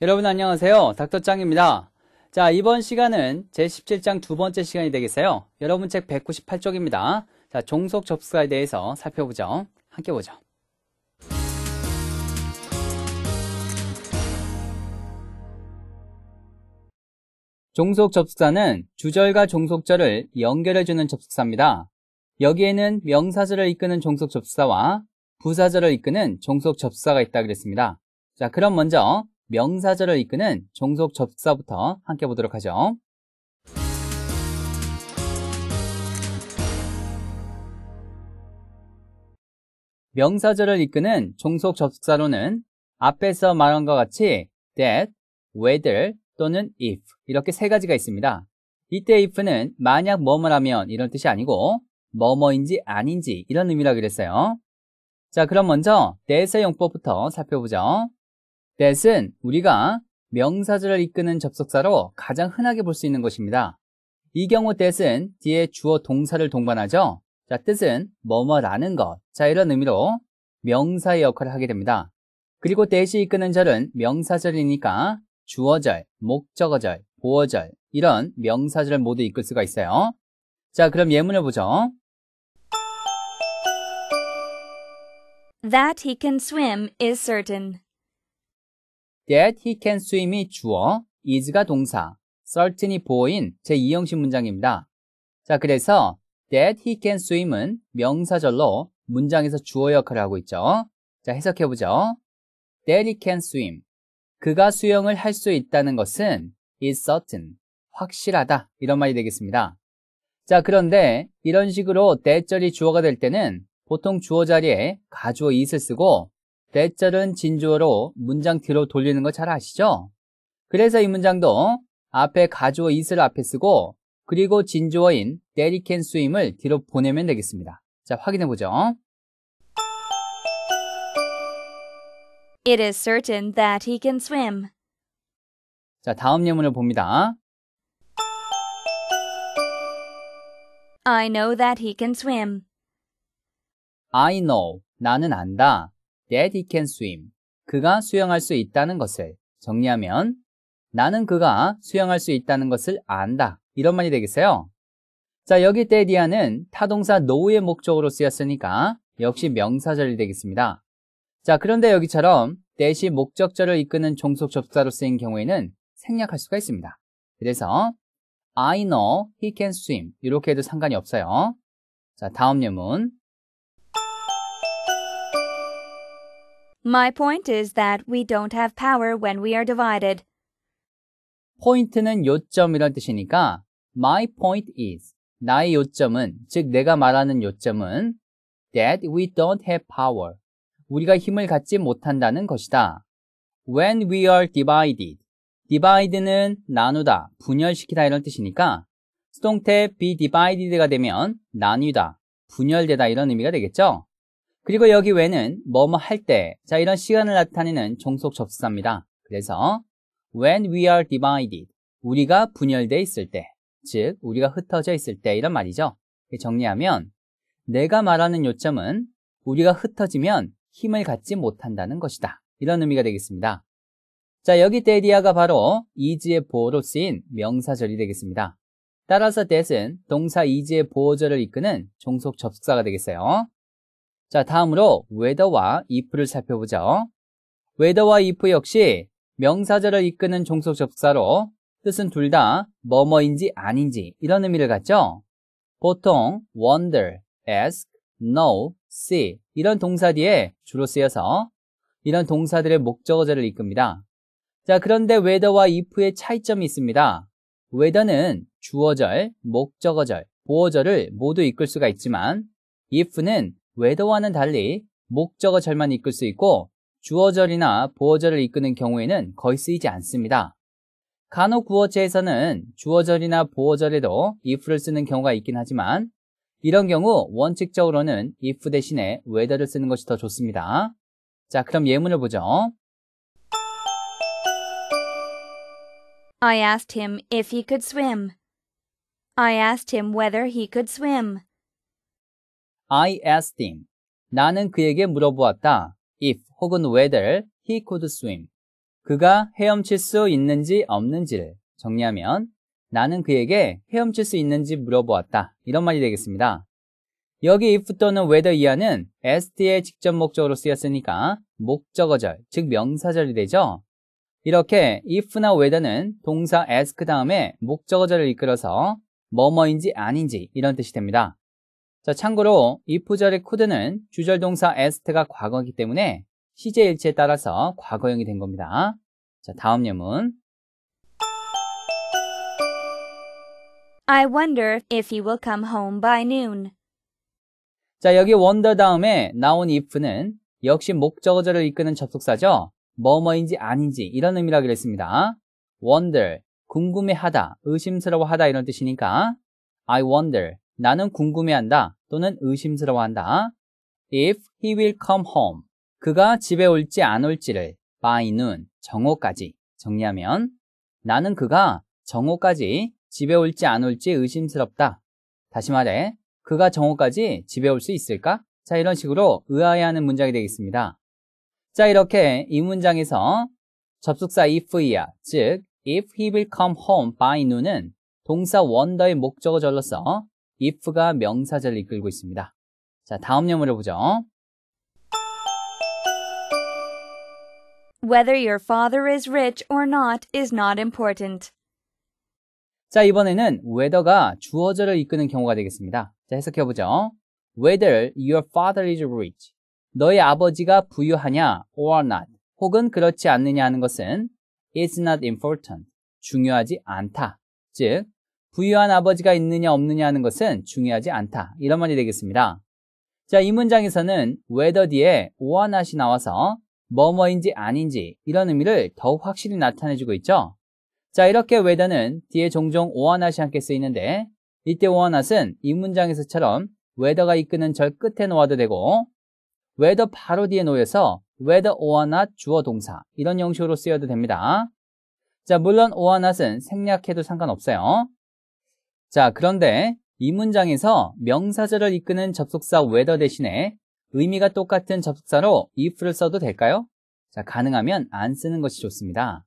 여러분 안녕하세요. 닥터짱입니다. 자, 이번 시간은 제17장 두 번째 시간이 되겠어요. 여러분 책 198쪽입니다. 자, 종속 접수가에 대해서 살펴보죠. 함께 보죠. 종속 접속사는 주절과 종속절을 연결해주는 접속사입니다. 여기에는 명사절을 이끄는 종속 접수사와 부사절을 이끄는 종속 접수사가 있다 그랬습니다. 자, 그럼 먼저 명사절을 이끄는 종속 접사부터 속 함께 보도록 하죠. 명사절을 이끄는 종속 접사로는 속 앞에서 말한 것 같이 that, whether 또는 if 이렇게 세 가지가 있습니다. 이때 if는 만약 뭐뭐 하면 이런 뜻이 아니고 뭐뭐인지 아닌지 이런 의미라 고 그랬어요. 자 그럼 먼저 that의 용법부터 살펴보죠. that은 우리가 명사절을 이끄는 접속사로 가장 흔하게 볼 수 있는 것입니다. 이 경우 that은 뒤에 주어 동사를 동반하죠. 자, 뜻은 뭐뭐라는 것. 자, 이런 의미로 명사의 역할을 하게 됩니다. 그리고 that이 이끄는 절은 명사절이니까 주어절, 목적어절, 보어절 이런 명사절을 모두 이끌 수가 있어요. 자, 그럼 예문을 보죠. That he can swim is certain. That he can swim이 주어, is가 동사, certain이 보어인 제2형식 문장입니다. 자, 그래서 that he can swim은 명사절로 문장에서 주어 역할을 하고 있죠. 자, 해석해보죠. That he can swim. 그가 수영을 할 수 있다는 것은 is certain, 확실하다 이런 말이 되겠습니다. 자, 그런데 이런 식으로 that절이 주어가 될 때는 보통 주어 자리에 가주어 is을 쓰고 대절은 진주어로 문장 뒤로 돌리는 거 잘 아시죠? 그래서 이 문장도 앞에 가주어 이슬 앞에 쓰고 그리고 진주어인 데리캔 스임을 뒤로 보내면 되겠습니다. 자, 확인해 보죠. It is certain that he can swim. 자, 다음 예문을 봅니다. I know that he can swim. I know. 나는 안다. that he can swim. 그가 수영할 수 있다는 것을 정리하면 나는 그가 수영할 수 있다는 것을 안다. 이런 말이 되겠어요. 자, 여기 때 디아는 타동사 know의 목적으로 쓰였으니까 역시 명사절이 되겠습니다. 자, 그런데 여기처럼 that이 목적절을 이끄는 종속 접사로 쓰인 경우에는 생략할 수가 있습니다. 그래서 I know he can swim 이렇게 해도 상관이 없어요. 자, 다음 예문. My point is that we don't have power when we are divided. 포인트는 요점이란 뜻이니까 my point is 나의 요점은 즉 내가 말하는 요점은 that we don't have power 우리가 힘을 갖지 못한다는 것이다. When we are divided divide는 나누다, 분열시키다 이런 뜻이니까 수동태 be divided가 되면 나뉘다, 분열되다 이런 의미가 되겠죠? 그리고 여기 when은 뭐뭐 할 때, 자 이런 시간을 나타내는 종속 접수사입니다. 그래서 when we are divided, 우리가 분열돼 있을 때, 즉 우리가 흩어져 있을 때 이런 말이죠. 정리하면 내가 말하는 요점은 우리가 흩어지면 힘을 갖지 못한다는 것이다. 이런 의미가 되겠습니다. 자, 여기 데리아가 바로 이지의 보호로 쓰인 명사절이 되겠습니다. 따라서 데 h a 동사 이지의 보호절을 이끄는 종속 접속사가 되겠어요. 자, 다음으로 whether와 if를 살펴보죠. whether와 if 역시 명사절을 이끄는 종속 접사로 뜻은 둘 다 뭐뭐인지 아닌지 이런 의미를 갖죠. 보통 wonder, ask, know, see 이런 동사 뒤에 주로 쓰여서 이런 동사들의 목적어절을 이끕니다. 자, 그런데 whether와 if의 차이점이 있습니다. whether는 주어절, 목적어절, 보어절을 모두 이끌 수가 있지만 if는 외도와는 달리 목적어 절만 이끌 수 있고 주어절이나 보어절을 이끄는 경우에는 거의 쓰이지 않습니다. 간혹 구어체에서는 주어절이나 보어절에도 if를 쓰는 경우가 있긴 하지만 이런 경우 원칙적으로는 if 대신에 whether를 쓰는 것이 더 좋습니다. 자, 그럼 예문을 보죠. I asked him if he could swim. I asked him whether he could swim. I asked him. 나는 그에게 물어보았다. if 혹은 whether he could swim. 그가 헤엄칠 수 있는지 없는지를 정리하면 나는 그에게 헤엄칠 수 있는지 물어보았다. 이런 말이 되겠습니다. 여기 if 또는 whether 이하는 st의 직접 목적으로 쓰였으니까 목적어절, 즉 명사절이 되죠. 이렇게 if나 whether는 동사 ask 다음에 목적어절을 이끌어서 뭐뭐인지 아닌지 이런 뜻이 됩니다. 자, 참고로 if 절의 코드는 주절 동사 e s t 가 과거이기 때문에 시제 일치에 따라서 과거형이 된 겁니다. 자, 다음 예문. I wonder if he will come home by noon. 자, 여기 wonder 다음에 나온 if는 역시 목적어절을 이끄는 접속사죠. 뭐뭐인지 아닌지 이런 의미라 그랬습니다. wonder, 궁금해하다, 의심스러워하다 이런 뜻이니까 I wonder, 나는 궁금해한다 또는 의심스러워한다. If he will come home. 그가 집에 올지 안 올지를 by noon 정오까지 정리하면 나는 그가 정오까지 집에 올지 안 올지 의심스럽다. 다시 말해 그가 정오까지 집에 올 수 있을까? 자 이런 식으로 의아해하는 문장이 되겠습니다. 자 이렇게 이 문장에서 접속사 if야 e 즉 if he will come home by noon은 동사 원더의 목적어절로서 if가 명사절 이끌고 있습니다. 자, 다음 예문을 보죠. Whether your father is rich or not is not important. 자, 이번에는 whether가 주어절을 이끄는 경우가 되겠습니다. 자, 해석해 보죠. Whether your father is rich. 너의 아버지가 부유하냐 or not 혹은 그렇지 않느냐 하는 것은 is not important. 중요하지 않다. 즉 부유한 아버지가 있느냐 없느냐 하는 것은 중요하지 않다. 이런 말이 되겠습니다. 자, 이 문장에서는 whether 뒤에 or not이 나와서 뭐뭐인지 아닌지 이런 의미를 더욱 확실히 나타내주고 있죠. 자, 이렇게 whether는 뒤에 종종 or not이 함께 쓰이는데 이때 or not은 이 문장에서처럼 whether가 이끄는 절 끝에 놓아도 되고 whether 바로 뒤에 놓여서 whether or not 주어 동사 이런 형식으로 쓰여도 됩니다. 자, 물론 or not은 생략해도 상관없어요. 자, 그런데 이 문장에서 명사절을 이끄는 접속사 whether 대신에 의미가 똑같은 접속사로 if를 써도 될까요? 자, 가능하면 안 쓰는 것이 좋습니다.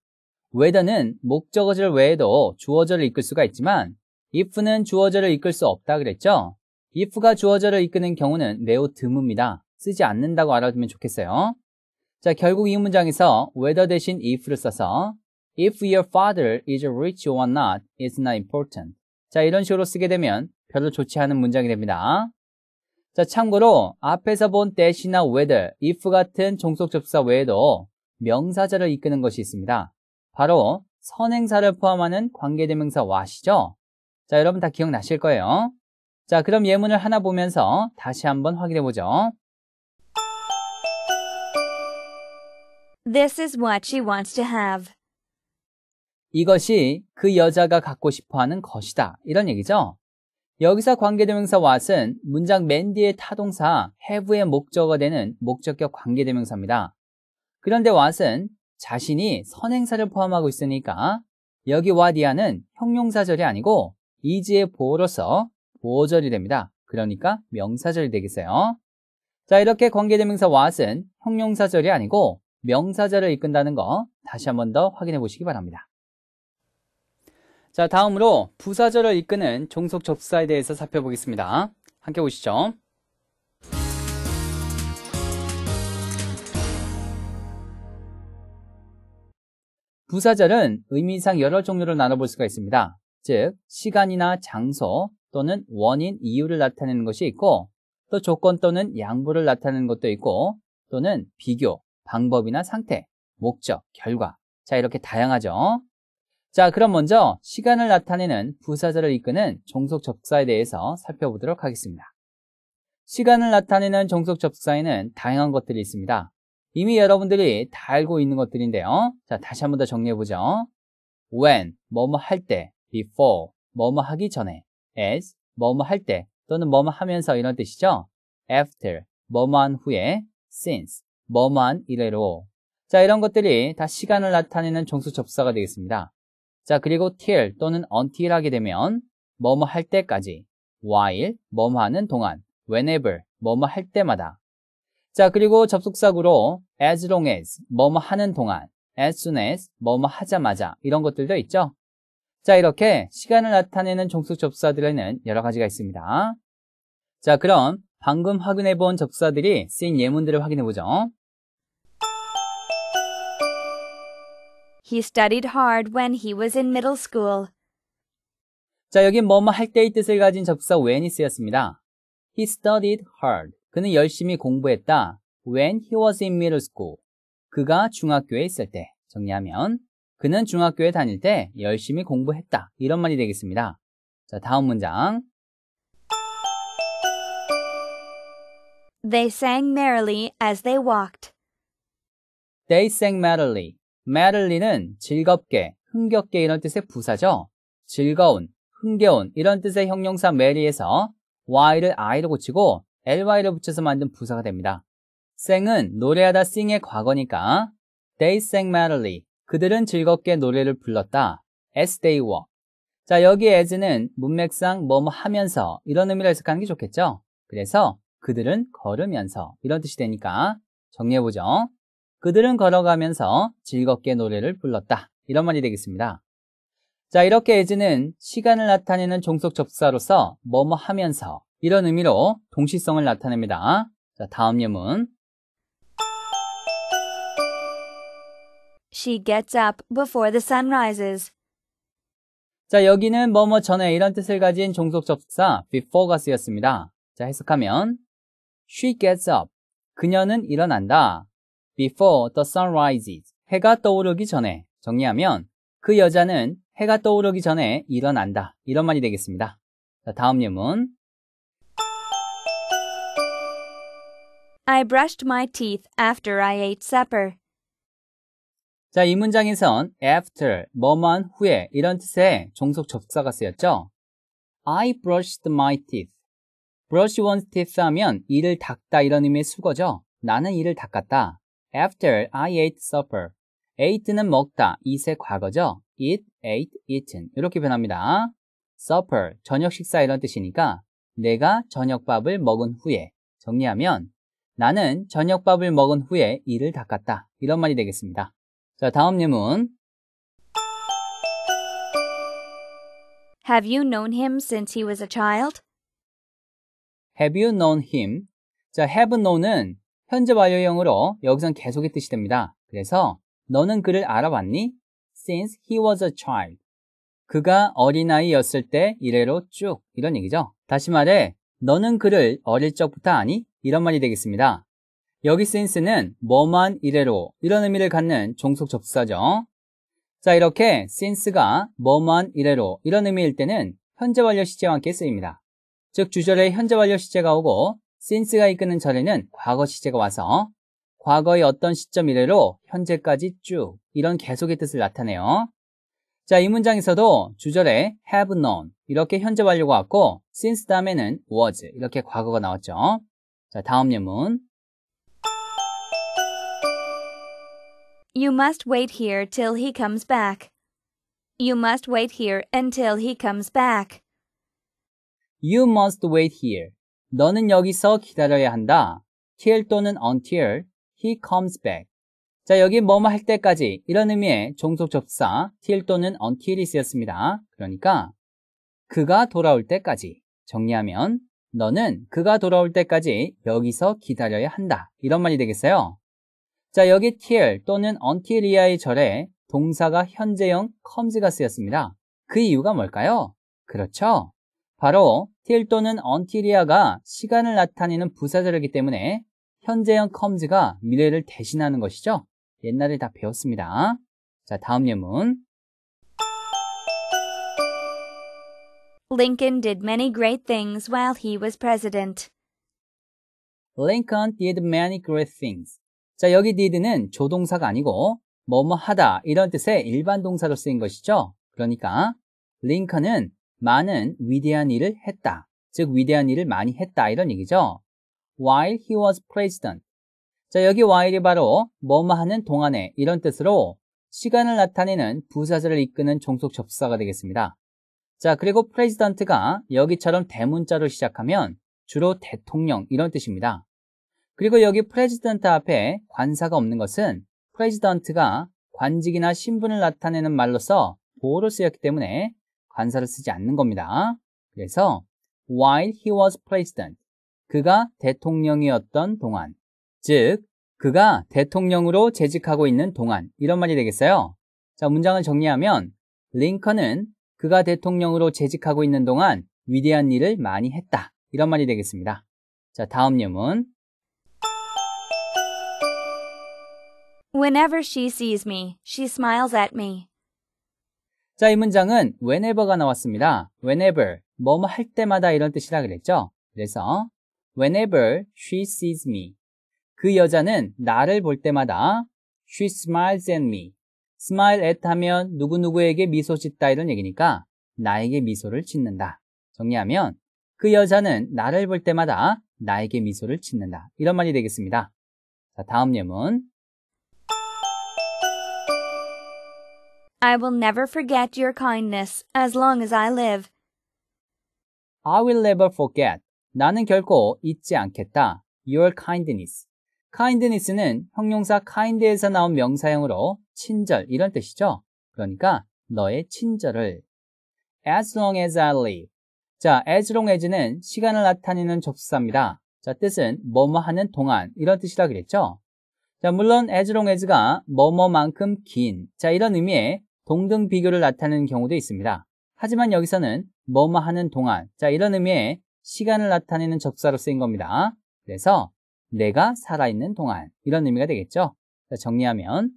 whether는 목적어절 외에도 주어절을 이끌 수가 있지만 if는 주어절을 이끌 수 없다 그랬죠? if가 주어절을 이끄는 경우는 매우 드뭅니다. 쓰지 않는다고 알아두면 좋겠어요. 자, 결국 이 문장에서 whether 대신 if를 써서 if your father is rich or not is not important. 자, 이런 식으로 쓰게 되면 별로 좋지 않은 문장이 됩니다. 자, 참고로 앞에서 본 a 대시나 whether, if 같은 종속접사 외에도 명사자를 이끄는 것이 있습니다. 바로 선행사를 포함하는 관계대명사 what이죠. 자, 여러분 다 기억나실 거예요. 자, 그럼 예문을 하나 보면서 다시 한번 확인해 보죠. This is what she wants to have. 이것이 그 여자가 갖고 싶어 하는 것이다. 이런 얘기죠. 여기서 관계대명사 what은 문장 맨뒤에 타동사 have의 목적어 되는 목적격 관계대명사입니다. 그런데 what은 자신이 선행사를 포함하고 있으니까 여기 what 이하는 형용사절이 아니고 이지의 보호로서 보호절이 됩니다. 그러니까 명사절이 되겠어요. 자 이렇게 관계대명사 what은 형용사절이 아니고 명사절을 이끈다는 거 다시 한 번 더 확인해 보시기 바랍니다. 자, 다음으로 부사절을 이끄는 종속 접사에 대해서 살펴보겠습니다. 함께 보시죠. 부사절은 의미상 여러 종류를 나눠볼 수가 있습니다. 즉, 시간이나 장소 또는 원인, 이유를 나타내는 것이 있고, 또 조건 또는 양보를 나타내는 것도 있고, 또는 비교, 방법이나 상태, 목적, 결과. 자, 이렇게 다양하죠. 자, 그럼 먼저 시간을 나타내는 부사자를 이끄는 종속 접사에 대해서 살펴보도록 하겠습니다. 시간을 나타내는 종속 접사에는 다양한 것들이 있습니다. 이미 여러분들이 다 알고 있는 것들인데요. 자, 다시 한 번 더 정리해보죠. when, 뭐뭐 할 때, before, 뭐뭐 하기 전에, as, 뭐뭐 할 때, 또는 뭐뭐 하면서 이런 뜻이죠. after, 뭐뭐 한 후에, since, 뭐뭐한 이래로. 자, 이런 것들이 다 시간을 나타내는 종속 접사가 되겠습니다. 자, 그리고 till 또는 until 하게 되면 뭐뭐 할 때까지 while 뭐뭐 하는 동안 whenever 뭐뭐 할 때마다 자, 그리고 접속사구로 as long as 뭐뭐 하는 동안 as soon as 뭐뭐 하자마자 이런 것들도 있죠. 자, 이렇게 시간을 나타내는 종속 접사들에는 여러 가지가 있습니다. 자, 그럼 방금 확인해 본 접사들이 쓰인 예문들을 확인해 보죠. He studied hard when he was in middle school. 자, 여기 뭐뭐 할 때의 뜻을 가진 접사 when이 쓰였습니다. He studied hard. 그는 열심히 공부했다. When he was in middle school. 그가 중학교에 있을 때. 정리하면 그는 중학교에 다닐 때 열심히 공부했다. 이런 말이 되겠습니다. 자, 다음 문장. They sang merrily as they walked. They sang merrily. m e r r l y 는 즐겁게, 흥겹게 이런 뜻의 부사죠. 즐거운, 흥겨운 이런 뜻의 형용사 m e r y 에서 y를 i로 고치고 ly를 붙여서 만든 부사가 됩니다. sing은 노래하다 sing의 과거니까 they sang m e r l y 그들은 즐겁게 노래를 불렀다. as they were. 자, 여기 as는 문맥상 뭐뭐 하면서 이런 의미로 해석하는 게 좋겠죠? 그래서 그들은 걸으면서 이런 뜻이 되니까 정리해보죠. 그들은 걸어가면서 즐겁게 노래를 불렀다. 이런 말이 되겠습니다. 자, 이렇게 에즈는 시간을 나타내는 종속 접사로서 뭐뭐 하면서 이런 의미로 동시성을 나타냅니다. 자, 다음 예문. She gets up before the sun rises. 자, 여기는 뭐뭐 전에 이런 뜻을 가진 종속 접사 before가 쓰였습니다. 자, 해석하면 she gets up. 그녀는 일어난다. before the sun rises. 해가 떠오르기 전에 정리하면 그 여자는 해가 떠오르기 전에 일어난다. 이런 말이 되겠습니다. 자, 다음 예문. I brushed my teeth after I ate supper. 자, 이 문장에선 after, 뭐만 후에 이런 뜻의 종속 접사가 쓰였죠. I brushed my teeth. brush one's teeth 하면 이를 닦다 이런 의미의 수거죠. 나는 이를 닦았다. After I ate supper. ate는 먹다, eat의 과거죠. eat, ate, eaten 이렇게 변합니다. supper, 저녁 식사 이런 뜻이니까 내가 저녁밥을 먹은 후에 정리하면 나는 저녁밥을 먹은 후에 이를 닦았다 이런 말이 되겠습니다. 자 다음 예문 Have you known him since he was a child? Have you known him? 자, have known은 현재 완료형으로 여기선 계속의 뜻이 됩니다. 그래서 너는 그를 알아봤니? Since he was a child. 그가 어린아이였을 때 이래로 쭉 이런 얘기죠. 다시 말해 너는 그를 어릴 적부터 아니? 이런 말이 되겠습니다. 여기 since는 뭐만 이래로 이런 의미를 갖는 종속 접사죠. 수자 이렇게 since가 뭐만 이래로 이런 의미일 때는 현재 완료 시제와 함께 쓰입니다. 즉 주절에 현재 완료 시제가 오고 since가 이끄는 절에는 과거 시제가 와서 과거의 어떤 시점 이래로 현재까지 쭉 이런 계속의 뜻을 나타내요. 자, 이 문장에서도 주절에 have known 이렇게 현재 완료가 왔고 since 다음에는 was 이렇게 과거가 나왔죠. 자, 다음 예문. You must wait here till he comes back. You must wait here until he comes back. You must wait here. 너는 여기서 기다려야 한다. till 또는 until he comes back. 자, 여기 뭐뭐 할 때까지 이런 의미의 종속 접사 till 또는 until이 쓰였습니다. 그러니까 그가 돌아올 때까지 정리하면 너는 그가 돌아올 때까지 여기서 기다려야 한다. 이런 말이 되겠어요. 자, 여기 till 또는 until 이하의 절에 동사가 현재형 comes가 쓰였습니다. 그 이유가 뭘까요? 그렇죠. 바로 till 또는 until이야가 시간을 나타내는 부사절이기 때문에 현재형 comes가 미래를 대신하는 것이죠. 옛날에 다 배웠습니다. 자, 다음 예문. Lincoln did many great things while he was president. Lincoln did many great things. 자, 여기 did는 조동사가 아니고 뭐뭐 하다 이런 뜻의 일반 동사로 쓰인 것이죠. 그러니까 링컨은 많은 위대한 일을 했다. 즉 위대한 일을 많이 했다 이런 얘기죠. While he was president. 자 여기 while이 바로 뭐뭐 하는 동안에 이런 뜻으로 시간을 나타내는 부사절를 이끄는 종속 접사가 되겠습니다. 자 그리고 president가 여기처럼 대문자로 시작하면 주로 대통령 이런 뜻입니다. 그리고 여기 president 앞에 관사가 없는 것은 president가 관직이나 신분을 나타내는 말로서 보호로 쓰였기 때문에 관사를 쓰지 않는 겁니다. 그래서 while he was president 그가 대통령이었던 동안 즉 그가 대통령으로 재직하고 있는 동안 이런 말이 되겠어요. 자, 문장을 정리하면 링컨은 그가 대통령으로 재직하고 있는 동안 위대한 일을 많이 했다. 이런 말이 되겠습니다. 자, 다음 예문. Whenever she sees me, she smiles at me. 자, 이 문장은 whenever가 나왔습니다. whenever, 뭐뭐 할 때마다 이런 뜻이라 그랬죠? 그래서 whenever she sees me. 그 여자는 나를 볼 때마다 she smiles at me. smile at 하면 누구누구에게 미소 짓다 이런 얘기니까 나에게 미소를 짓는다. 정리하면 그 여자는 나를 볼 때마다 나에게 미소를 짓는다. 이런 말이 되겠습니다. 자, 다음 예문. I will never forget your kindness as long as I live. I will never forget. 나는 결코 잊지 않겠다. Your kindness. kindness는 형용사 kind에서 나온 명사형으로 친절 이런 뜻이죠. 그러니까 너의 친절을 as long as I live. 자, as long as는 시간을 나타내는 접수사입니다. 자, 뜻은 뭐뭐 하는 동안 이런 뜻이라 그랬죠. 자, 물론 as long as가 뭐뭐만큼 긴. 자, 이런 의미의 동등 비교를 나타내는 경우도 있습니다. 하지만 여기서는 뭐뭐 하는 동안 자 이런 의미의 시간을 나타내는 접사로 쓰인 겁니다. 그래서 내가 살아있는 동안 이런 의미가 되겠죠. 자, 정리하면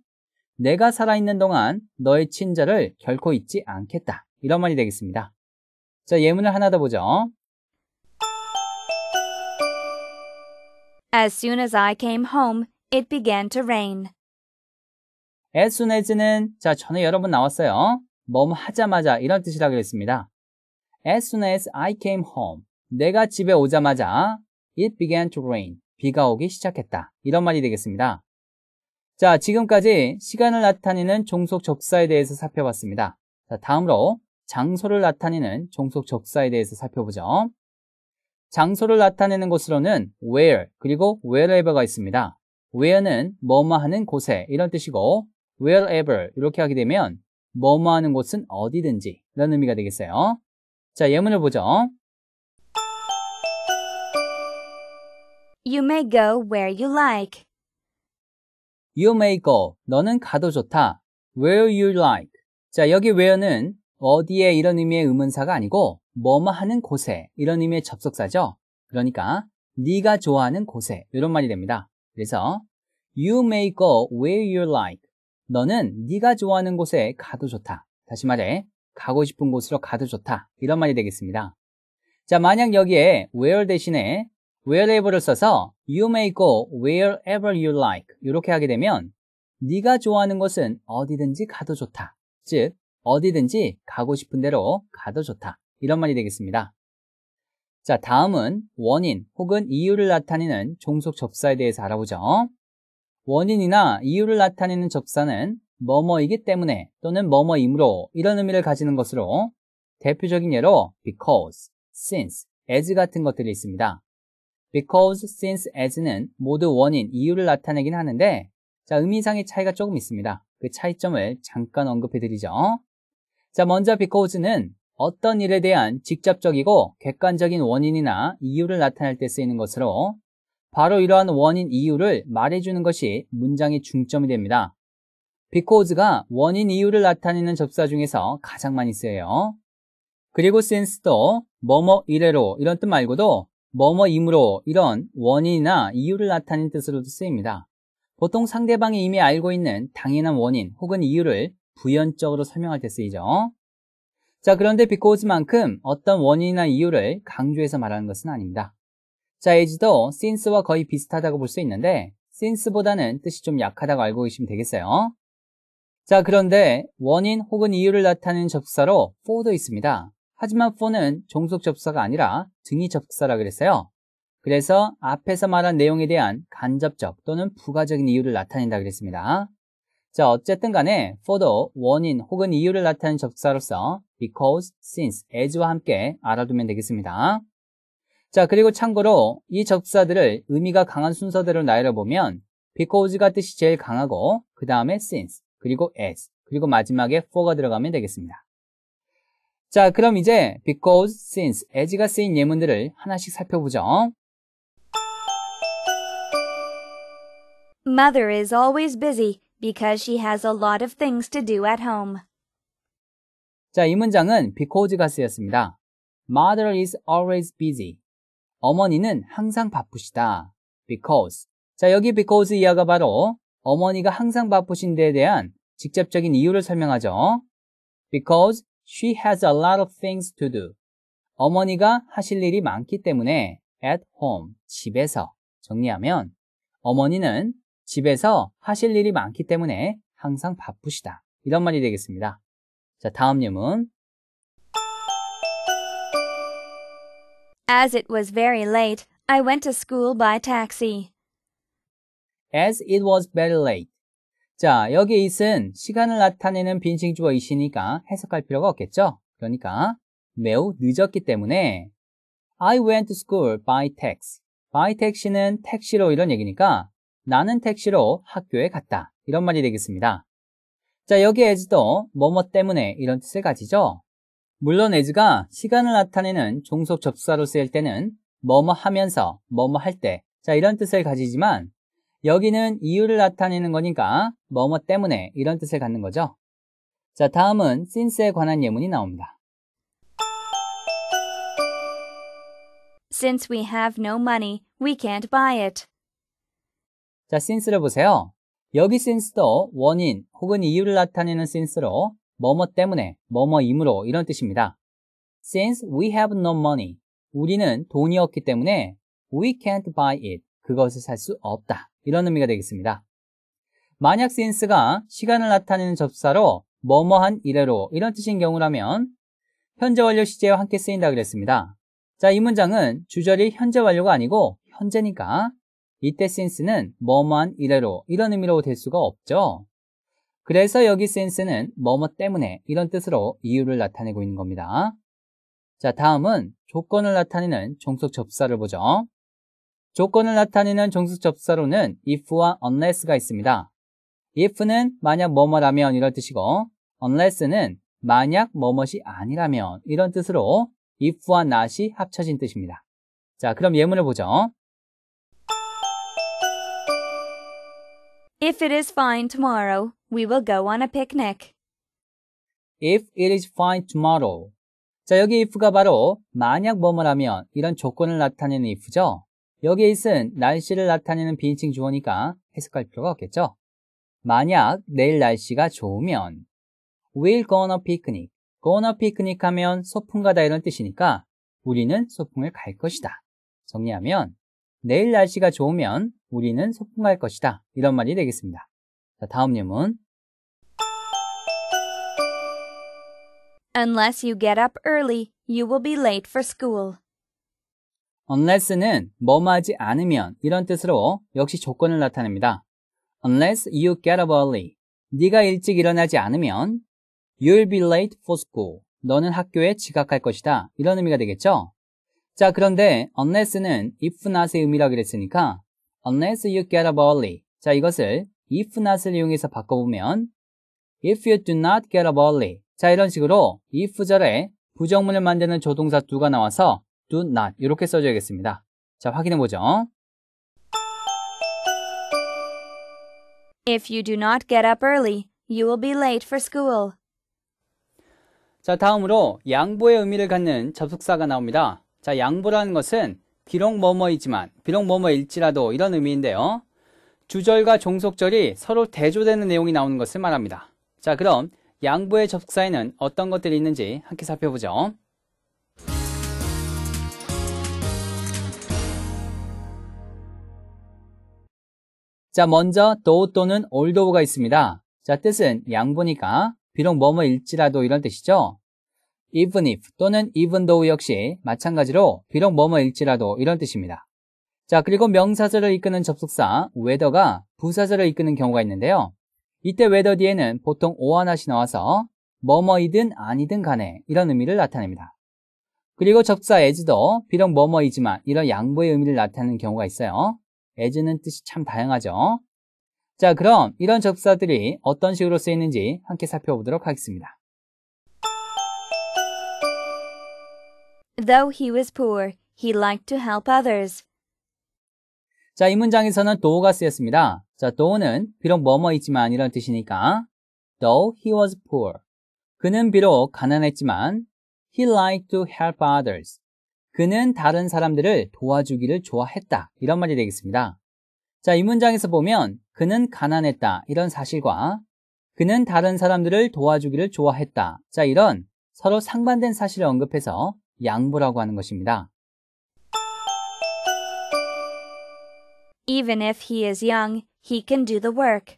내가 살아있는 동안 너의 친절을 결코 잊지 않겠다 이런 말이 되겠습니다. 자 예문을 하나 더 보죠. As soon as I came home, it began to rain. as soon as는 자 전에 여러 분 나왔어요. 뭐뭐 하자마자 이런 뜻이라 그랬습니다. As soon as I came home 내가 집에 오자마자 it began to rain 비가 오기 시작했다 이런 말이 되겠습니다. 자 지금까지 시간을 나타내는 종속 접사에 대해서 살펴봤습니다. 자 다음으로 장소를 나타내는 종속 접사에 대해서 살펴보죠. 장소를 나타내는 곳으로는 where 그리고 wherever가 있습니다. where는 뭐 뭐 하는 곳에 이런 뜻이고 wherever 이렇게 하게 되면 뭐뭐 하는 곳은 어디든지 이런 의미가 되겠어요. 자, 예문을 보죠. You may go where you like. You may go. 너는 가도 좋다. Where you like. 자, 여기 where는 어디에 이런 의미의 의문사가 아니고 뭐뭐 하는 곳에 이런 의미의 접속사죠. 그러니까 네가 좋아하는 곳에 이런 말이 됩니다. 그래서 you may go where you like. 너는 네가 좋아하는 곳에 가도 좋다. 다시 말해, 가고 싶은 곳으로 가도 좋다. 이런 말이 되겠습니다. 자, 만약 여기에 where 대신에 wherever를 써서 you may go wherever you like 이렇게 하게 되면 네가 좋아하는 곳은 어디든지 가도 좋다. 즉, 어디든지 가고 싶은 대로 가도 좋다. 이런 말이 되겠습니다. 자, 다음은 원인 혹은 이유를 나타내는 종속 접사에 대해서 알아보죠. 원인이나 이유를 나타내는 접사는 뭐뭐이기 때문에 또는 뭐뭐이므로 이런 의미를 가지는 것으로 대표적인 예로 because, since, as 같은 것들이 있습니다. because, since, as는 모두 원인, 이유를 나타내긴 하는데 자, 의미상의 차이가 조금 있습니다. 그 차이점을 잠깐 언급해 드리죠. 자, 먼저 because는 어떤 일에 대한 직접적이고 객관적인 원인이나 이유를 나타낼 때 쓰이는 것으로 바로 이러한 원인 이유를 말해주는 것이 문장의 중점이 됩니다. because가 원인 이유를 나타내는 접사 중에서 가장 많이 쓰여요. 그리고 since도 뭐뭐 이래로 이런 뜻 말고도 뭐뭐 임으로 이런 원인이나 이유를 나타낸 뜻으로도 쓰입니다. 보통 상대방이 이미 알고 있는 당연한 원인 혹은 이유를 부연적으로 설명할 때 쓰이죠. 자, 그런데 because만큼 어떤 원인이나 이유를 강조해서 말하는 것은 아닙니다. 자, 이지도 since와 거의 비슷하다고 볼 수 있는데 since보다는 뜻이 좀 약하다고 알고 계시면 되겠어요. 자, 그런데 원인 혹은 이유를 나타내는 접사로 for도 있습니다. 하지만 for는 종속 접사가 아니라 등이 접사라 그랬어요. 그래서 앞에서 말한 내용에 대한 간접적 또는 부가적인 이유를 나타낸다 그랬습니다. 자, 어쨌든 간에 for도 원인 혹은 이유를 나타내는 접사로서 because, since, as와 함께 알아두면 되겠습니다. 자, 그리고 참고로 이 접사들을 의미가 강한 순서대로 나열해 보면 because가 뜻이 제일 강하고 그 다음에 since, 그리고 as, 그리고 마지막에 for가 들어가면 되겠습니다. 자, 그럼 이제 because, since, as가 쓰인 예문들을 하나씩 살펴보죠. Mother is always busy because she has a lot of things to do at home. 자, 이 문장은 because가 쓰였습니다. Mother is always busy. 어머니는 항상 바쁘시다. because. 자, 여기 because 이하가 바로 어머니가 항상 바쁘신 데에 대한 직접적인 이유를 설명하죠. Because she has a lot of things to do. 어머니가 하실 일이 많기 때문에 at home, 집에서 정리하면 어머니는 집에서 하실 일이 많기 때문에 항상 바쁘시다. 이런 말이 되겠습니다. 자, 다음 예문. As it was very late, I went to school by taxi. As it was very late. 자, 여기 it은 시간을 나타내는 빈식주어 이시니까 해석할 필요가 없겠죠? 그러니까 매우 늦었기 때문에 I went to school by taxi. by taxi는 택시로 이런 얘기니까 나는 택시로 학교에 갔다. 이런 말이 되겠습니다. 자, 여기 as도 뭐 뭐 때문에 이런 뜻을 가지죠? 물론 에즈가 시간을 나타내는 종속 접사로 수 쓰일 때는 뭐뭐 하면서 뭐뭐 할때자 이런 뜻을 가지지만 여기는 이유를 나타내는 거니까 뭐뭐 때문에 이런 뜻을 갖는 거죠. 자 다음은 since에 관한 예문이 나옵니다. Since we have no money, we can't buy it. 자, since를 보세요. 여기 since도 원인 혹은 이유를 나타내는 since로 뭐뭐 때문에, 뭐뭐이므로 이런 뜻입니다. Since we have no money, 우리는 돈이 없기 때문에 we can't buy it, 그것을 살 수 없다. 이런 의미가 되겠습니다. 만약 since가 시간을 나타내는 접사로 뭐뭐한 이래로 이런 뜻인 경우라면 현재 완료 시제와 함께 쓰인다 그랬습니다. 자, 이 문장은 주절이 현재 완료가 아니고 현재니까 이때 since는 뭐뭐한 이래로 이런 의미로 될 수가 없죠. 그래서 여기 센스는 뭐뭐 때문에 이런 뜻으로 이유를 나타내고 있는 겁니다. 자, 다음은 조건을 나타내는 종속 접사를 보죠. 조건을 나타내는 종속 접사로는 if와 unless가 있습니다. if는 만약 뭐뭐라면 이런 뜻이고 unless는 만약 뭐뭐시 아니라면 이런 뜻으로 if와 not이 합쳐진 뜻입니다. 자, 그럼 예문을 보죠. If it is fine tomorrow, we will go on a picnic. If it is fine tomorrow. 자, 여기 if가 바로 만약 뭐뭐라면 이런 조건을 나타내는 if죠. 여기에 있은 날씨를 나타내는 비인칭 주어니까 해석할 필요가 없겠죠. 만약 내일 날씨가 좋으면 We'll go on a picnic. go on a picnic 하면 소풍 가다 이런 뜻이니까 우리는 소풍을 갈 것이다. 정리하면 내일 날씨가 좋으면 우리는 소풍갈 것이다. 이런 말이 되겠습니다. 자, 다음 예문. Unless you get up early, you will be late for school. unless는 뭐뭐하지 않으면 이런 뜻으로 역시 조건을 나타냅니다. unless you get up early. 네가 일찍 일어나지 않으면 you'll be late for school. 너는 학교에 지각할 것이다. 이런 의미가 되겠죠? 자, 그런데 unless는 if not의 의미라 그랬으니까 unless you get up early. 자, 이것을 if not을 이용해서 바꿔보면 if you do not get up early. 자, 이런 식으로 if 절에 부정문을 만드는 조동사 do가 나와서 do not 이렇게 써줘야겠습니다. 자, 확인해보죠. If you do not get up early, you will be late for school. 자, 다음으로 양보의 의미를 갖는 접속사가 나옵니다. 자, 양보라는 것은 비록 뭐뭐이지만, 비록 뭐뭐일지라도 이런 의미인데요. 주절과 종속절이 서로 대조되는 내용이 나오는 것을 말합니다. 자, 그럼 양보의 접사에는 어떤 것들이 있는지 함께 살펴보죠. 자, 먼저 도 h 또는 올도 t 가 있습니다. 자, 뜻은 양보니까 비록 뭐뭐일지라도 이런 뜻이죠. even if 또는 even though 역시 마찬가지로 비록 뭐뭐일지라도 이런 뜻입니다. 자, 그리고 명사절을 이끄는 접속사 whether가 부사절을 이끄는 경우가 있는데요. 이때 whether 뒤에는 보통 오하나시 나와서 뭐뭐이든 아니든 간에 이런 의미를 나타냅니다. 그리고 접사 as도 비록 뭐뭐이지만 이런 양보의 의미를 나타내는 경우가 있어요. as는 뜻이 참 다양하죠. 자, 그럼 이런 접사들이 어떤 식으로 쓰이는지 함께 살펴보도록 하겠습니다. Though he was poor, he liked to help others. 자, 이 문장에서는 though가 쓰였습니다. 자, though는 비록 뭐뭐이지만 이런 뜻이니까 though he was poor. 그는 비록 가난했지만 he liked to help others. 그는 다른 사람들을 도와주기를 좋아했다. 이런 말이 되겠습니다. 자, 이 문장에서 보면 그는 가난했다. 이런 사실과 그는 다른 사람들을 도와주기를 좋아했다. 자, 이런 서로 상반된 사실을 언급해서 양보라고 하는 것입니다. Even if he is young, he can do the work.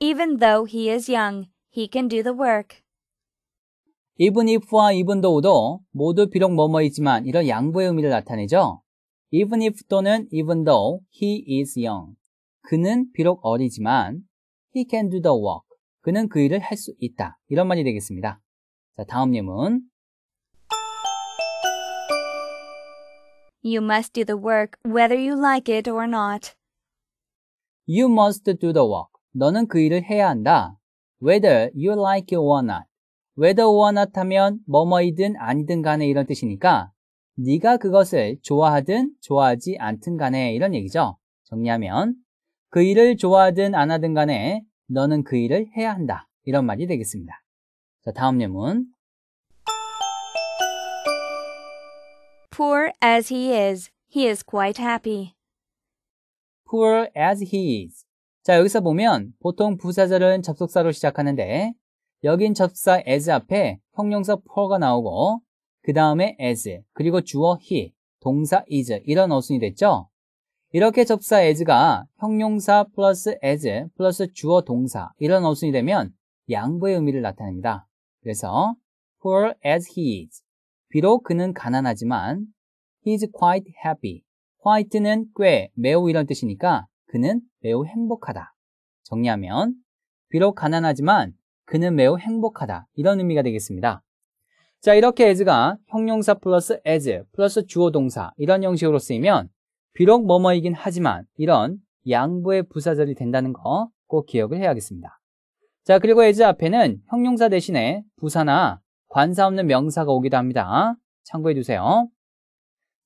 Even though he is young, he can do the work. even if와 even though도 모두 비록 뭐뭐이지만 이런 양보의 의미를 나타내죠. even if 또는 even though he is young. 그는 비록 어리지만 he can do the work. 그는 그 일을 할 수 있다. 이런 말이 되겠습니다. 자, 다음 예문. You must do the work whether you like it or not. You must do the work. 너는 그 일을 해야 한다. Whether you like it or not. Whether or not 하면 뭐뭐이든 아니든 간에 이런 뜻이니까 네가 그것을 좋아하든 좋아하지 않든 간에 이런 얘기죠. 정리하면 그 일을 좋아하든 안 하든 간에 너는 그 일을 해야 한다. 이런 말이 되겠습니다. 자, 다음 예문. Poor as he is, he is quite happy. Poor as he is. 자, 여기서 보면 보통 부사절은 접속사로 시작하는데 여긴 접사 as 앞에 형용사 poor가 나오고 그 다음에 as 그리고 주어 he, 동사 is 이런 어순이 됐죠? 이렇게 접사 as가 형용사 플러스 as 플러스 주어 동사 이런 어순이 되면 양보의 의미를 나타냅니다. 그래서 poor as he is 비록 그는 가난하지만 he's quite happy. quite는 꽤, 매우 이런 뜻이니까 그는 매우 행복하다. 정리하면 비록 가난하지만 그는 매우 행복하다. 이런 의미가 되겠습니다. 자, 이렇게 as가 형용사 플러스 as 플러스 주어 동사 이런 형식으로 쓰이면 비록 뭐뭐이긴 하지만 이런 양부의 부사절이 된다는 거 꼭 기억을 해야겠습니다. 자, 그리고 as 앞에는 형용사 대신에 부사나 관사 없는 명사가 오기도 합니다. 참고해 주세요.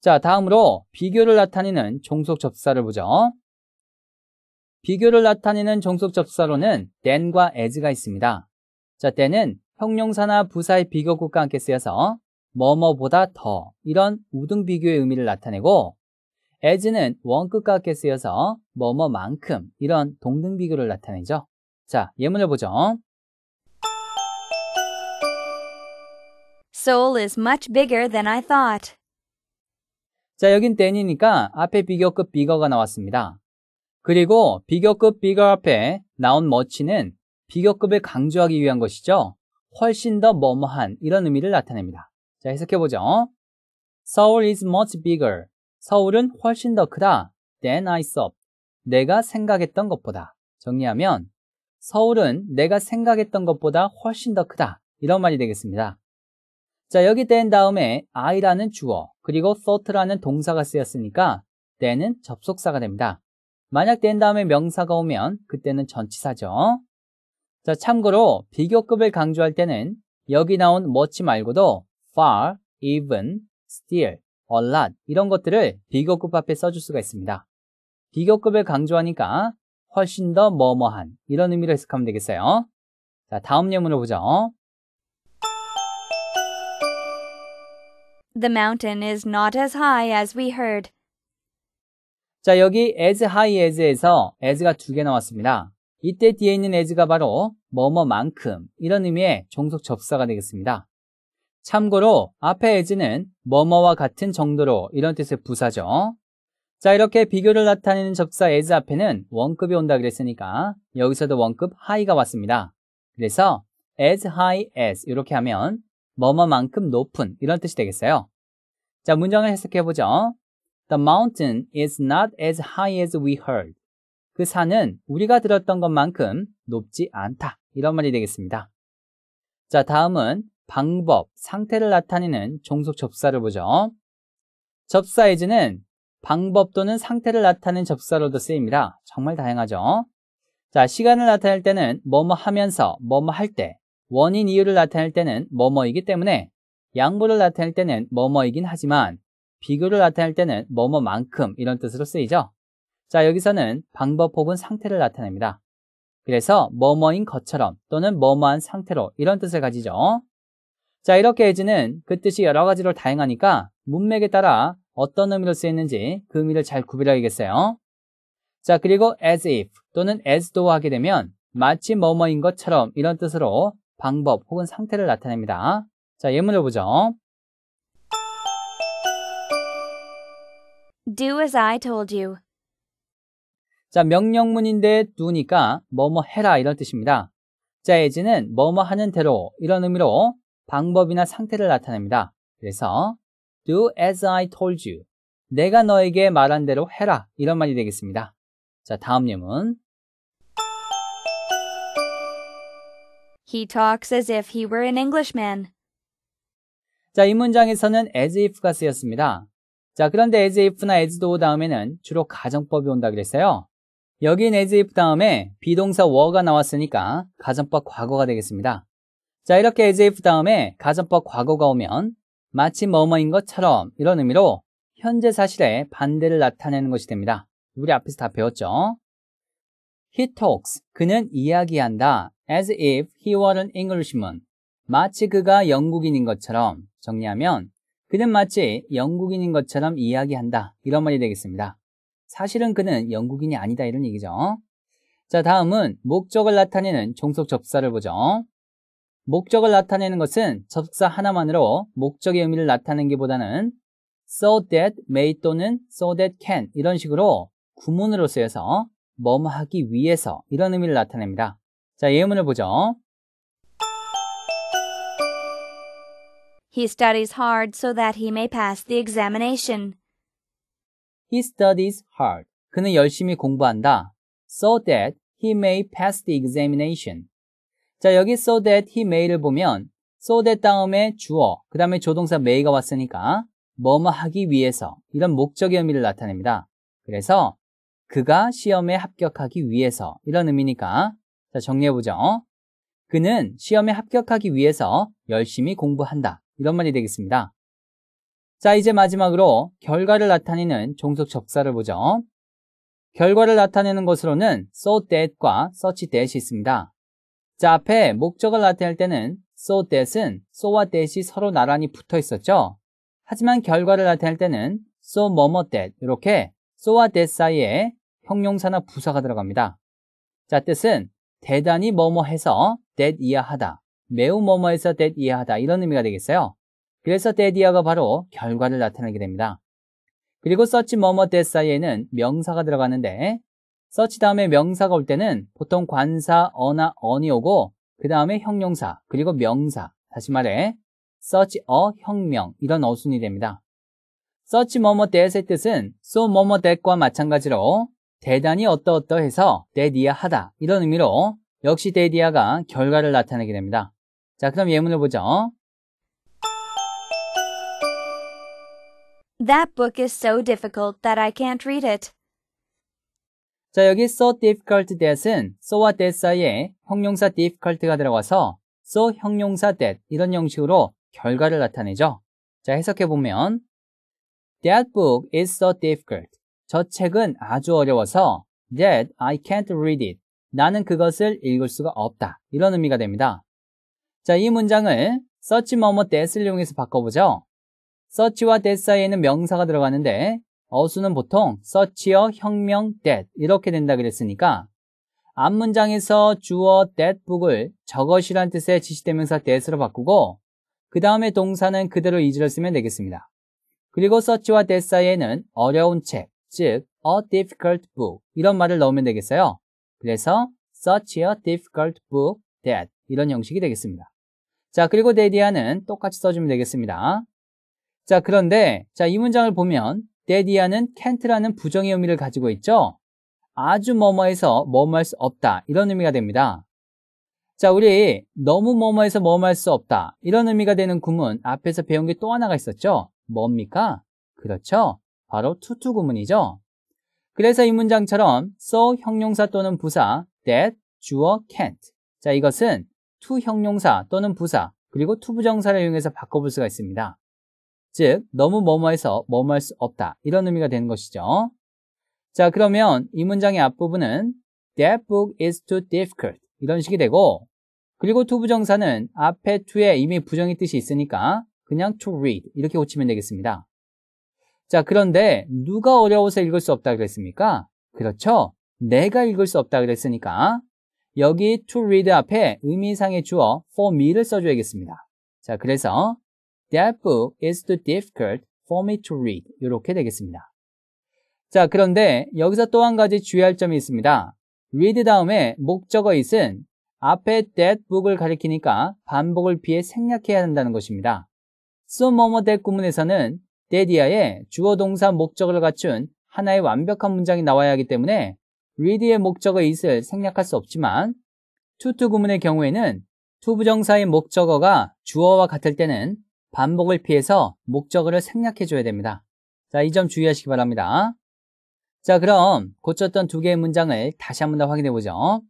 자, 다음으로 비교를 나타내는 종속 접사를 보죠. 비교를 나타내는 종속 접사로는 than과 as가 있습니다. 자, than은 형용사나 부사의 비교국과 함께 쓰여서 뭐뭐보다 더 이런 우등 비교의 의미를 나타내고 as는 원끝과 함께 쓰여서 뭐뭐만큼 이런 동등 비교를 나타내죠. 자, 예문을 보죠. soul is much bigger than I thought. 자, 여긴 than이니까 앞에 비교급 비거가 나왔습니다. 그리고 비교급 비거 앞에 나온 much는 비교급을 강조하기 위한 것이죠. 훨씬 더 뭐뭐한 이런 의미를 나타냅니다. 자, 해석해보죠. Seoul is much bigger. 서울은 훨씬 더 크다. than I thought. 내가 생각했던 것보다. 정리하면 서울은 내가 생각했던 것보다 훨씬 더 크다. 이런 말이 되겠습니다. 자, 여기 뗀 다음에 I라는 주어, 그리고 thought라는 동사가 쓰였으니까 때는 접속사가 됩니다. 만약 뗀 다음에 명사가 오면 그때는 전치사죠. 자, 참고로 비교급을 강조할 때는 여기 나온 much 말고도 far, even, still, a lot 이런 것들을 비교급 앞에 써줄 수가 있습니다. 비교급을 강조하니까 훨씬 더 뭐뭐한 이런 의미로 해석하면 되겠어요. 자, 다음 예문을 보죠. The mountain is not as high as we heard. 자, 여기 as high as에서 as가 두 개 나왔습니다. 이때 뒤에 있는 as가 바로 뭐뭐만큼 이런 의미의 종속 접사가 되겠습니다. 참고로 앞에 as는 뭐뭐와 같은 정도로 이런 뜻의 부사죠. 자, 이렇게 비교를 나타내는 접사 as 앞에는 원급이 온다 그랬으니까 여기서도 원급 high가 왔습니다. 그래서 as high as 이렇게 하면 뭐뭐만큼 높은 이런 뜻이 되겠어요. 자, 문장을 해석해 보죠. The mountain is not as high as we heard. 그 산은 우리가 들었던 것만큼 높지 않다. 이런 말이 되겠습니다. 자, 다음은 방법, 상태를 나타내는 종속 접사를 보죠. 접사 이즈는 방법 또는 상태를 나타내는 접사로도 쓰입니다. 정말 다양하죠. 자, 시간을 나타낼 때는 뭐뭐 하면서 뭐뭐 할 때, 원인 이유를 나타낼 때는 뭐뭐이기 때문에 양보를 나타낼 때는 뭐뭐이긴 하지만 비교를 나타낼 때는 뭐뭐만큼 이런 뜻으로 쓰이죠. 자, 여기서는 방법 혹은 상태를 나타냅니다. 그래서 뭐뭐인 것처럼 또는 뭐뭐한 상태로 이런 뜻을 가지죠. 자, 이렇게 해지는그 뜻이 여러 가지로 다양하니까 문맥에 따라 어떤 의미로 쓰이는지 그 의미를 잘 구별해야겠어요. 자, 그리고 as if 또는 as though 하게 되면 마치 뭐뭐인 것처럼 이런 뜻으로 방법 혹은 상태를 나타냅니다. 자, 예문을 보죠. Do as I told you. 자, 명령문인데 do니까 뭐뭐 해라 이런 뜻입니다. 자, a 지는 뭐뭐 하는 대로 이런 의미로 방법이나 상태를 나타냅니다. 그래서 do as I told you. 내가 너에게 말한 대로 해라 이런 말이 되겠습니다. 자, 다음 예문. He talks as if he were an Englishman. 자, 이 문장에서는 as if가 쓰였습니다. 자, 그런데 as if나 as t h o u g h 다음에는 주로 가정법이 온다 그랬어요. 여긴 as if 다음에 비동사 were가 나왔으니까 가정법 과거가 되겠습니다. 자, 이렇게 as if 다음에 가정법 과거가 오면 마치 뭐뭐인 것처럼 이런 의미로 현재 사실의 반대를 나타내는 것이 됩니다. 우리 앞에서 다 배웠죠? He talks. 그는 이야기한다. As if he were an Englishman. 마치 그가 영국인인 것처럼. 정리하면 그는 마치 영국인인 것처럼 이야기한다. 이런 말이 되겠습니다. 사실은 그는 영국인이 아니다. 이런 얘기죠. 자, 다음은 목적을 나타내는 종속 접사를 보죠. 목적을 나타내는 것은 접사 하나만으로 목적의 의미를 나타내기보다는 so that may 또는 so that can 이런 식으로 구문으로 쓰여서 뭐뭐하기 위해서 이런 의미를 나타냅니다. 자, 예문을 보죠. He studies hard so that he may pass the examination. He studies hard. 그는 열심히 공부한다. So that he may pass the examination. 자, 여기 so that he may를 보면 so that 다음에 주어, 그 다음에 조동사 may가 왔으니까 뭐뭐 하기 위해서 이런 목적의 의미를 나타냅니다. 그래서 그가 시험에 합격하기 위해서 이런 의미니까 자 정리해보죠. 그는 시험에 합격하기 위해서 열심히 공부한다. 이런 말이 되겠습니다. 자 이제 마지막으로 결과를 나타내는 종속 접사를 보죠. 결과를 나타내는 것으로는 so that과 such that이 있습니다. 자 앞에 목적을 나타낼 때는 so that은 so와 that이 서로 나란히 붙어 있었죠. 하지만 결과를 나타낼 때는 so 뭐뭐 that 이렇게 소와 t 사이에 형용사나 부사가 들어갑니다. 자, 뜻은 대단히 뭐뭐해서 that 이하하다, 매우 뭐뭐해서 that 이하하다 이런 의미가 되겠어요. 그래서 that 이하가 바로 결과를 나타내게 됩니다. 그리고 s e c h 뭐뭐 t 사이에는 명사가 들어가는데 s e c h 다음에 명사가 올 때는 보통 관사, 어나, 언이 오고 그 다음에 형용사, 그리고 명사, 다시 말해 s e c h 어, 혁명 이런 어순이 됩니다. such 뭐뭐 that의 뜻은 so 뭐뭐 that과 마찬가지로 대단히 어떠어떠해서 that이야 하다 이런 의미로 역시 that이야가 결과를 나타내게 됩니다. 자 그럼 예문을 보죠. That book is so difficult that I can't read it. 자, 여기 so difficult that은 so와 that 사이에 형용사 difficult가 들어가서 so 형용사 that 이런 형식으로 결과를 나타내죠. 자, 해석해 보면 That book is so difficult. 저 책은 아주 어려워서 that I can't read it. 나는 그것을 읽을 수가 없다. 이런 의미가 됩니다. 자, 이 문장을 such 뭐뭐 that을 이용해서 바꿔보죠. such와 that 사이에는 명사가 들어가는데 어수는 보통 such여 혁명 that 이렇게 된다 그랬으니까 앞 문장에서 주어 that book을 저것이란 뜻의 지시대명사 that으로 바꾸고 그 다음에 동사는 그대로 이지를 쓰면 되겠습니다. 그리고 서치와 대사에는 이 어려운 책, 즉 a difficult book 이런 말을 넣으면 되겠어요. 그래서 such a difficult book that 이런 형식이 되겠습니다. 자, 그리고 데디아는 똑같이 써주면 되겠습니다. 자, 그런데 자, 이 문장을 보면 데디아는 can't라는 부정의 의미를 가지고 있죠. 아주 뭐뭐해서 뭐뭐할 수 없다 이런 의미가 됩니다. 자, 우리 너무 뭐뭐해서 뭐뭐할 수 없다 이런 의미가 되는 구문 앞에서 배운 게 또 하나가 있었죠. 뭡니까? 그렇죠. 바로 투투 구문이죠. 그래서 이 문장처럼 so 형용사 또는 부사, that, 주어, can't. 자, 이것은 to 형용사 또는 부사, 그리고 to 부정사를 이용해서 바꿔볼 수가 있습니다. 즉, 너무 뭐뭐해서 뭐뭐할 수 없다. 이런 의미가 되는 것이죠. 자, 그러면 이 문장의 앞부분은 that book is too difficult. 이런 식이 되고, 그리고 to 부정사는 앞에 to에 이미 부정의 뜻이 있으니까 그냥 to read 이렇게 고치면 되겠습니다. 자, 그런데 누가 어려워서 읽을 수 없다 그랬습니까? 그렇죠. 내가 읽을 수 없다 그랬으니까 여기 to read 앞에 의미상의 주어 for me를 써줘야겠습니다. 자, 그래서 that book is too difficult for me to read 이렇게 되겠습니다. 자, 그런데 여기서 또 한 가지 주의할 점이 있습니다. read 다음에 목적어 있은 앞에 that book을 가리키니까 반복을 피해 생략해야 한다는 것입니다. 소머머데 구문에서는 데디아의 주어 동사 목적을 갖춘 하나의 완벽한 문장이 나와야 하기 때문에 r 디의 목적의 it을 생략할 수 없지만 투투 구문의 경우에는 투부정사의 목적어가 주어와 같을 때는 반복을 피해서 목적어를 생략해 줘야 됩니다. 자, 이 점 주의하시기 바랍니다. 자, 그럼 고쳤던 두 개의 문장을 다시 한 번 더 확인해 보죠.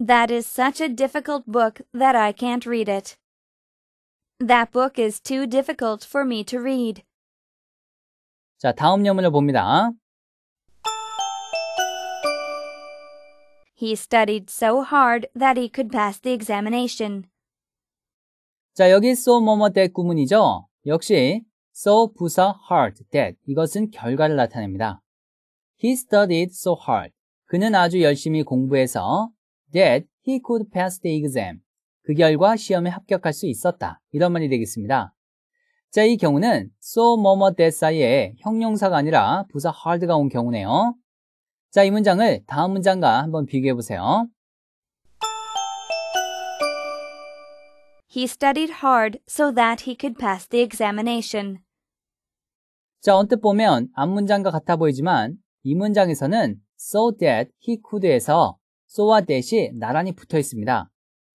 That is such a difficult book that I can't read it. That book is too difficult for me to read. 자, 다음 예문을 봅니다. He studied so hard that he could pass the examination. 자, 여기 so 뭐뭐 that 구문이죠. 역시 so 부사 hard that 이것은 결과를 나타냅니다. He studied so hard. 그는 아주 열심히 공부해서 that he could pass the exam. 그 결과 시험에 합격할 수 있었다. 이런 말이 되겠습니다. 자, 이 경우는 so 뭐뭐 that 사이에 형용사가 아니라 부사 hard가 온 경우네요. 자, 이 문장을 다음 문장과 한번 비교해 보세요. He studied hard so that he could pass the examination. 자, 언뜻 보면 앞 문장과 같아 보이지만 이 문장에서는 so that he could에서 so와 that이 나란히 붙어 있습니다.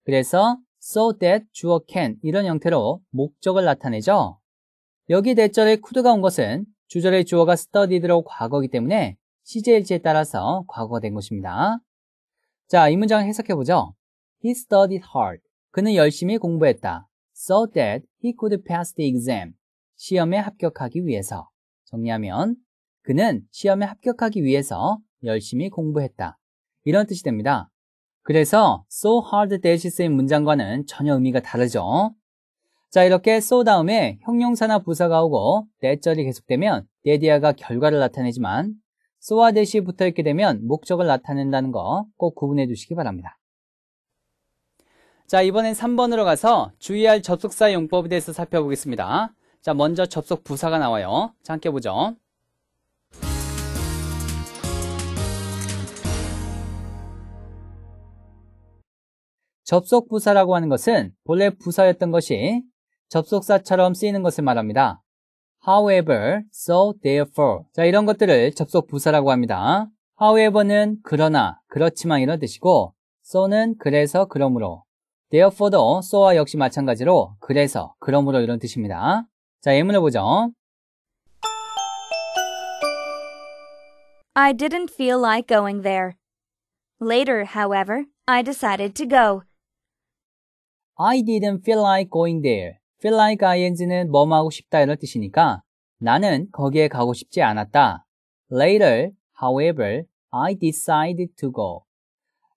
그래서 so that 주어 can 이런 형태로 목적을 나타내죠. 여기 대절에 could가 온 것은 주절의 주어가 studied로 과거이기 때문에 CJ일지에 따라서 과거가 된 것입니다. 자, 이 문장 을 해석해보죠. He studied hard. 그는 열심히 공부했다. So that he could pass the exam. 시험에 합격하기 위해서. 정리하면, 그는 시험에 합격하기 위해서 열심히 공부했다. 이런 뜻이 됩니다. 그래서 so hard that이 쓰인 문장과는 전혀 의미가 다르죠. 자 이렇게 so 다음에 형용사나 부사가 오고 that절이 계속되면 that이야가 결과를 나타내지만 so와 that이 붙어있게 되면 목적을 나타낸다는 거 꼭 구분해 두시기 바랍니다. 자 이번엔 3번으로 가서 주의할 접속사 용법에 대해서 살펴보겠습니다. 자 먼저 접속 부사가 나와요. 자 함께 보죠. 접속 부사라고 하는 것은 본래 부사였던 것이 접속사처럼 쓰이는 것을 말합니다. however, so, therefore. 자, 이런 것들을 접속 부사라고 합니다. however는 그러나, 그렇지만 이런 뜻이고, so는 그래서, 그러므로, therefore도 so와 역시 마찬가지로 그래서, 그러므로 이런 뜻입니다. 자, 예문을 보죠. I didn't feel like going there. Later, however, I decided to go. I didn't feel like going there. feel like ing는 뭐뭐하고 싶다 이런 뜻이니까 나는 거기에 가고 싶지 않았다. Later, however, I decided to go.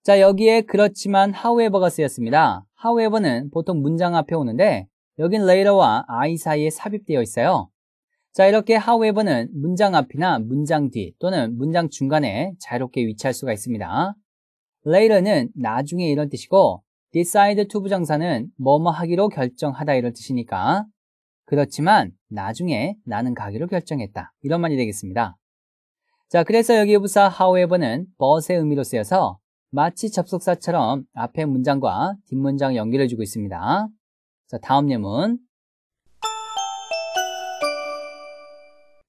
자, 여기에 그렇지만 however가 쓰였습니다. however는 보통 문장 앞에 오는데 여긴 later와 I 사이에 삽입되어 있어요. 자, 이렇게 however는 문장 앞이나 문장 뒤 또는 문장 중간에 자유롭게 위치할 수가 있습니다. later는 나중에 이런 뜻이고 decide to 부정사는 뭐뭐 하기로 결정하다 이럴 뜻이니까 그렇지만 나중에 나는 가기로 결정했다 이런 말이 되겠습니다. 자 그래서 여기 부사 however는 but의 의미로 쓰여서 마치 접속사처럼 앞에 문장과 뒷문장 연결해 주고 있습니다. 자 다음 예문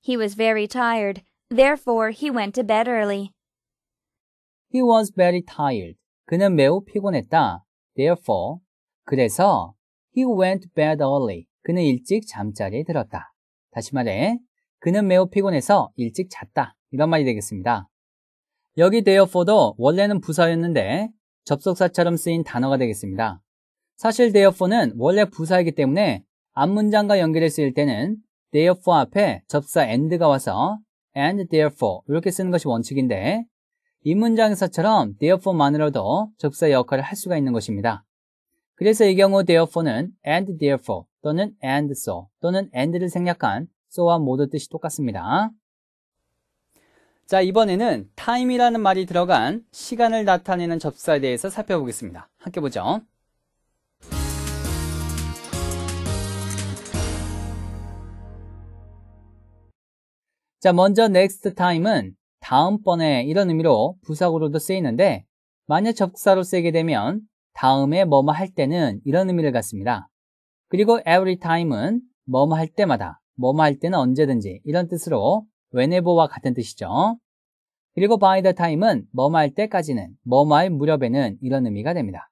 He was very tired. Therefore he went to bed early. He was very tired. 그는 매우 피곤했다. Therefore, 그래서 he went bed early. 그는 일찍 잠자리에 들었다. 다시 말해, 그는 매우 피곤해서 일찍 잤다. 이런 말이 되겠습니다. 여기 therefore도 원래는 부사였는데 접속사처럼 쓰인 단어가 되겠습니다. 사실 therefore는 원래 부사이기 때문에 앞 문장과 연결해 쓰일 때는 therefore 앞에 접사 and가 와서 and therefore 이렇게 쓰는 것이 원칙인데 이 문장에서처럼 therefore만으로도 접사 역할을 할 수가 있는 것입니다. 그래서 이 경우 therefore는 and therefore 또는 and so 또는 and를 생략한 so와 모두 뜻이 똑같습니다. 자, 이번에는 time이라는 말이 들어간 시간을 나타내는 접사에 대해서 살펴보겠습니다. 함께 보죠. 자, 먼저 next time은 다음번에 이런 의미로 부사고로도 쓰이는데 만약 접사로 쓰이게 되면 다음에 뭐뭐 할 때는 이런 의미를 갖습니다. 그리고 every time은 뭐뭐 할 때마다, 뭐뭐 할 때는 언제든지 이런 뜻으로 whenever와 같은 뜻이죠. 그리고 by the time은 뭐뭐 할 때까지는, 뭐뭐 할 무렵에는 이런 의미가 됩니다.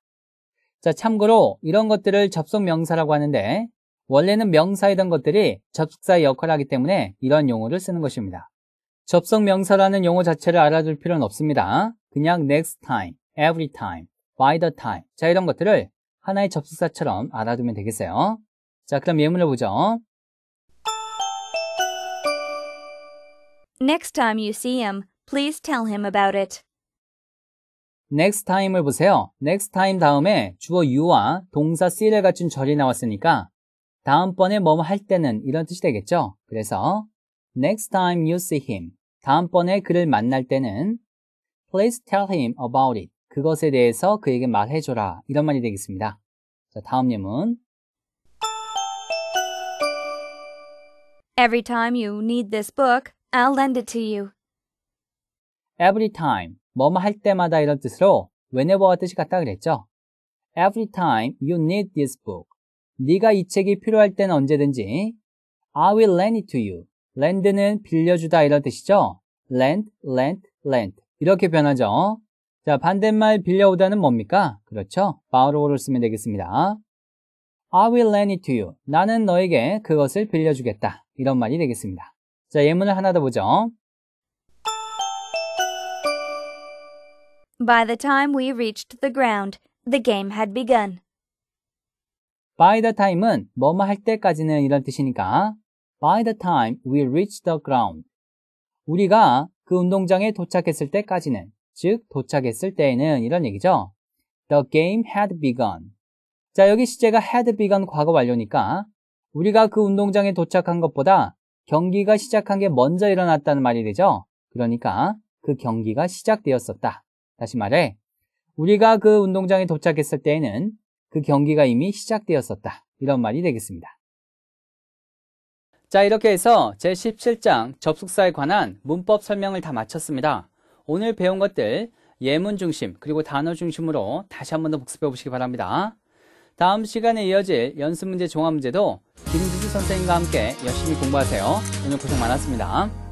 자, 참고로 이런 것들을 접속 명사라고 하는데 원래는 명사이던 것들이 접속사의 역할을 하기 때문에 이런 용어를 쓰는 것입니다. 접속 명사라는 용어 자체를 알아둘 필요는 없습니다. 그냥 next time, every time, by the time 자 이런 것들을 하나의 접속사처럼 알아두면 되겠어요. 자 그럼 예문을 보죠. Next time you see him, please tell him about it. next time을 보세요. next time 다음에 주어 you와 동사 s 를 갖춘 절이 나왔으니까 다음번에 뭐뭐 할 때는 이런 뜻이 되겠죠. 그래서 next time you see him. 다음번에 그를 만날 때는 please tell him about it. 그것에 대해서 그에게 말해줘라. 이런 말이 되겠습니다. 자, 다음 예문. Every time you need this book, I'll lend it to you. Every time, 뭐뭐 할 때마다 이런 뜻으로 whenever와 뜻이 같다 그랬죠. Every time you need this book, 네가 이 책이 필요할 땐 언제든지 I will lend it to you. lend는 빌려주다 이런 뜻이죠. lend, lend, lend 이렇게 변하죠. 자, 반대말 빌려오다는 뭡니까? 그렇죠. borrow를 쓰면 되겠습니다. I will lend it to you. 나는 너에게 그것을 빌려주겠다. 이런 말이 되겠습니다. 자, 예문을 하나 더 보죠. By the time we reached the ground, the game had begun. By the time은 뭐뭐 할 때까지는 이런 뜻이니까 by the time we reach the ground. 우리가 그 운동장에 도착했을 때까지는, 즉 도착했을 때에는 이런 얘기죠. The game had begun. 자, 여기 시제가 had begun 과거 완료니까 우리가 그 운동장에 도착한 것보다 경기가 시작한 게 먼저 일어났다는 말이 되죠. 그러니까 그 경기가 시작되었었다. 다시 말해, 우리가 그 운동장에 도착했을 때에는 그 경기가 이미 시작되었었다. 이런 말이 되겠습니다. 자 이렇게 해서 제17장 접속사에 관한 문법 설명을 다 마쳤습니다. 오늘 배운 것들 예문 중심 그리고 단어 중심으로 다시 한 번 더 복습해 보시기 바랍니다. 다음 시간에 이어질 연습문제 종합문제도 김수 선생님과 함께 열심히 공부하세요. 오늘 고생 많았습니다.